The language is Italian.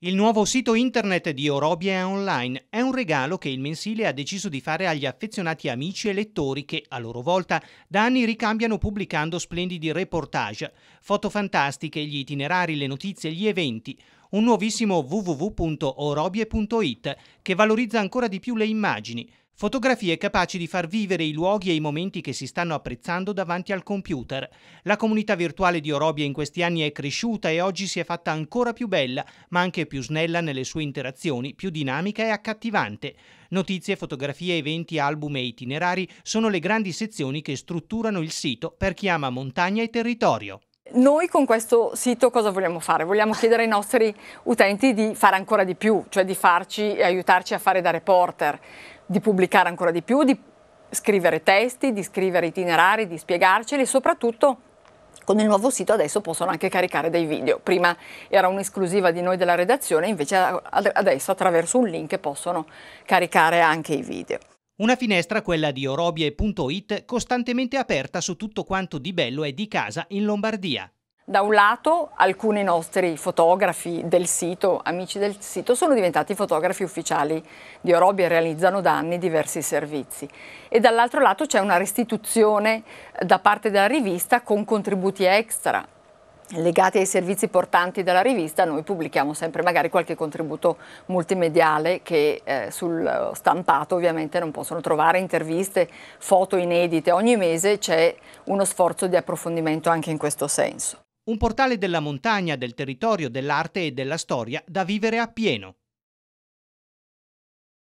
Il nuovo sito internet di Orobia Online è un regalo che il mensile ha deciso di fare agli affezionati amici e lettori che, a loro volta, da anni ricambiano pubblicando splendidi reportage, foto fantastiche, gli itinerari, le notizie, gli eventi. Un nuovissimo www.orobie.it che valorizza ancora di più le immagini, Fotografie capaci di far vivere i luoghi e i momenti che si stanno apprezzando davanti al computer. La comunità virtuale di Orobia in questi anni è cresciuta e oggi si è fatta ancora più bella, ma anche più snella nelle sue interazioni, più dinamica e accattivante. Notizie, fotografie, eventi, album e itinerari sono le grandi sezioni che strutturano il sito per chi ama montagna e territorio. Noi con questo sito cosa vogliamo fare? Vogliamo chiedere ai nostri utenti di fare ancora di più, cioè di farci e aiutarci a fare da reporter, di pubblicare ancora di più, di scrivere testi, di scrivere itinerari, di spiegarceli e soprattutto con il nuovo sito adesso possono anche caricare dei video. Prima era un'esclusiva di noi della redazione, invece adesso attraverso un link possono caricare anche i video. Una finestra, quella di orobie.it, costantemente aperta su tutto quanto di bello è di casa in Lombardia. Da un lato alcuni nostri fotografi del sito, amici del sito, sono diventati fotografi ufficiali di Orobie e realizzano da anni diversi servizi. E dall'altro lato c'è una restituzione da parte della rivista con contributi extra, legati ai servizi portanti della rivista, noi pubblichiamo sempre magari qualche contributo multimediale che eh, sul stampato ovviamente non possono trovare, interviste, foto inedite. Ogni mese c'è uno sforzo di approfondimento anche in questo senso. Un portale della montagna, del territorio, dell'arte e della storia da vivere appieno.